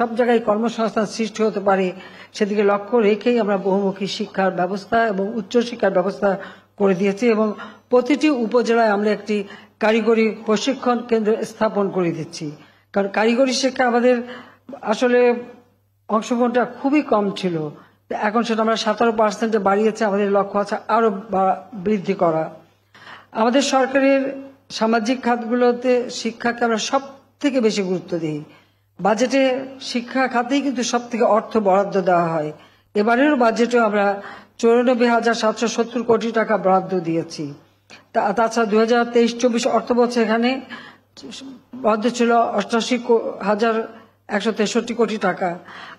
সব জায়গায় কর্মসংস্থান সৃষ্টি হতে পারে সেদিকে লক্ষ্য রেখেই আমরা বহুমুখী শিক্ষার ব্যবস্থা এবং উচ্চশিক্ষার ব্যবস্থা করে দিয়েছি এবং প্রতিটি উপজেলায় আমরা একটি কারিগরি প্রশিক্ষণ কেন্দ্র স্থাপন করে দিচ্ছি কারণ কারিগরি শিক্ষা আমাদের আসলে অংশগ্রহণটা খুবই কম ছিল এখন সেটা আমরা সতেরো পার্সেন্টে বাড়িয়েছে আমাদের লক্ষ্য আছে আরও বৃদ্ধি করা আমাদের সরকারের সামাজিক খাতগুলোতে শিক্ষাকে আমরা সব থেকে বেশি গুরুত্ব দিই বাজেটে শিক্ষা খাতেই কিন্তু সব থেকে অর্থ বরাদ্দ দেওয়া হয় এবারেরও বাজেটে আমরা চৌরানব্বই হাজার সাতশো সত্তর কোটি টাকা বরাদ্দ দিয়েছি তাছাড়া দু হাজার তেইশ চব্বিশ অর্থ বছর এখানে বরাদ্দ ছিল অষ্টাশি হাজার একশো তেষট্টি কোটি টাকা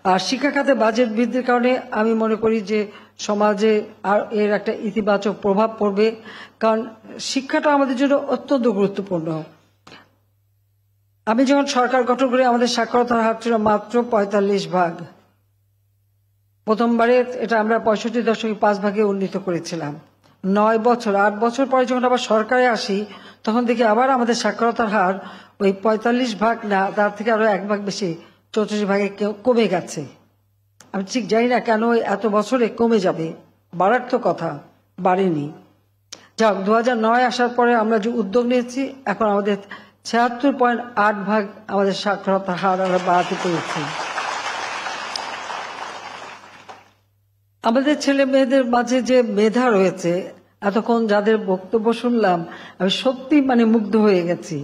আর শিক্ষা খাতে বাজেট বৃদ্ধির কারণে আমি মনে করি যে সমাজে আর এর একটা ইতিবাচক প্রভাব পড়বে কারণ শিক্ষাটা আমাদের জন্য অত্যন্ত গুরুত্বপূর্ণ আমি যখন সরকার গঠন করি আমাদের সাক্ষরতার হার ছিল মাত্র পঁয়তাল্লিশ ভাগ প্রথমবারে এটা আমরা পঁয়ষট্টি দশমিক পাঁচ ভাগে উন্নীত করেছিলাম নয় বছর আট বছর পরে যখন আবার সরকারে আসি তখন দেখি আবার আমাদের সাক্ষরতার হার ওই পঁয়তাল্লিশ ভাগ না তার থেকে আরও এক ভাগ বেশি চৌত্রিশ ভাগে কমে গেছে আমি ঠিক জানি না কেন এত বছরে কমে যাবে বাড়ার তো কথা বাড়েনি যাক দু হাজার নয় আসার পরে আমরা যে উদ্যোগ নিয়েছি এখন আমাদের ছিয়াত্তর পয়েন্ট আট ভাগ আমাদের সাক্ষরতা হার আমরা বাড়াতে পেরেছি আমাদের ছেলে মেয়েদের মাঝে যে মেধা রয়েছে এতক্ষণ যাদের বক্তব্য শুনলাম আমি সত্যি মানে মুগ্ধ হয়ে গেছি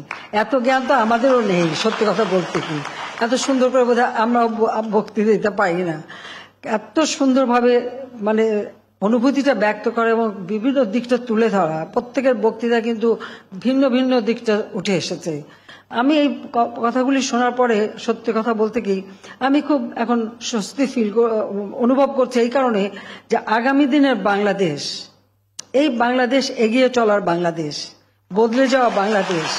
এত জ্ঞান তো আমাদেরও নেই সত্যি কথা বলতে কি এত সুন্দর করে বোধহয় আমরা বক্তৃতা দিতে পারি না এত সুন্দরভাবে মানে অনুভূতিটা ব্যক্ত করা এবং বিভিন্ন দিকটা তুলে ধরা প্রত্যেকের বক্তৃতা কিন্তু ভিন্ন ভিন্ন দিকটা উঠে এসেছে আমি এই কথাগুলি শোনার পরে সত্যি কথা বলতে কি আমি খুব এখন স্বস্তি ফিল অনুভব করছি এই কারণে যে আগামী দিনের বাংলাদেশ এই বাংলাদেশ এগিয়ে চলার বাংলাদেশ বদলে যাওয়া বাংলাদেশ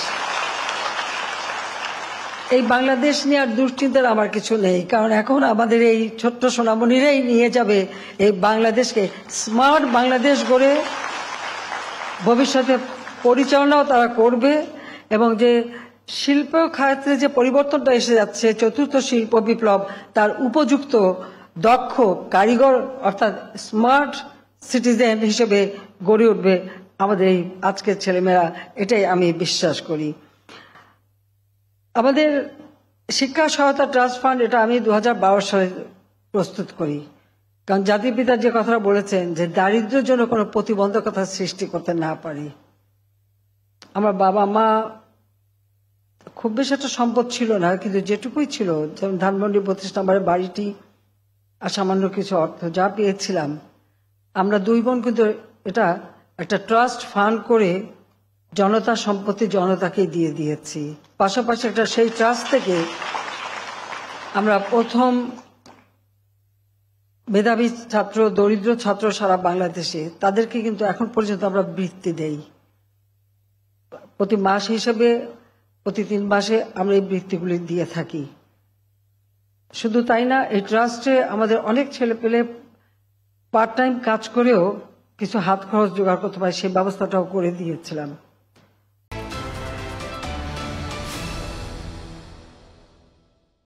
এই বাংলাদেশ নিয়ে আর দুশ্চিন্তার আমার কিছু নেই কারণ এখন আমাদের এই ছোট্ট সোনামণিরাই নিয়ে যাবে এই বাংলাদেশকে স্মার্ট বাংলাদেশ গড়ে ভবিষ্যতে পরিচালনাও তারা করবে এবং যে শিল্প ক্ষেত্রে যে পরিবর্তনটা এসে যাচ্ছে চতুর্থ শিল্প বিপ্লব তার উপযুক্ত দক্ষ কারিগর অর্থাৎ স্মার্ট সিটিজেন হিসেবে গড়ে উঠবে আমাদের এই আজকের ছেলেমেয়েরা এটাই আমি বিশ্বাস করি আমাদের শিক্ষা সহায়তা ট্রাস্ট ফান্ড এটা আমি দু হাজার সালে প্রস্তুত করি কারণ জাতির পিতা যে কথাটা বলেছেন যে দারিদ্রের জন্য কোনো প্রতিবন্ধকতা সৃষ্টি করতে না পারি আমার বাবা মা খুব বেশি একটা সম্পদ ছিল না কিন্তু যেটুকুই ছিল যেমন ধানমন্ডি বত্রিশ নম্বরের বাড়িটি আর সামান্য কিছু অর্থ যা পেয়েছিলাম আমরা দুই বোন কিন্তু এটা একটা ট্রাস্ট ফান্ড করে জনতা সম্পত্তি জনতাকে দিয়ে দিয়েছি পাশাপাশি একটা সেই ট্রাস্ট থেকে আমরা প্রথম মেধাবী ছাত্র দরিদ্র ছাত্র সারা বাংলাদেশে তাদেরকে কিন্তু এখন পর্যন্ত আমরা বৃত্তি দেই প্রতি মাস হিসেবে প্রতি তিন মাসে আমরা এই বৃত্তিগুলি দিয়ে থাকি শুধু তাই না এই ট্রাস্টে আমাদের অনেক ছেলে পেলে পার্ট টাইম কাজ করেও কিছু হাত খরচ জোগাড় করতে পারে সেই ব্যবস্থাটাও করে দিয়েছিলাম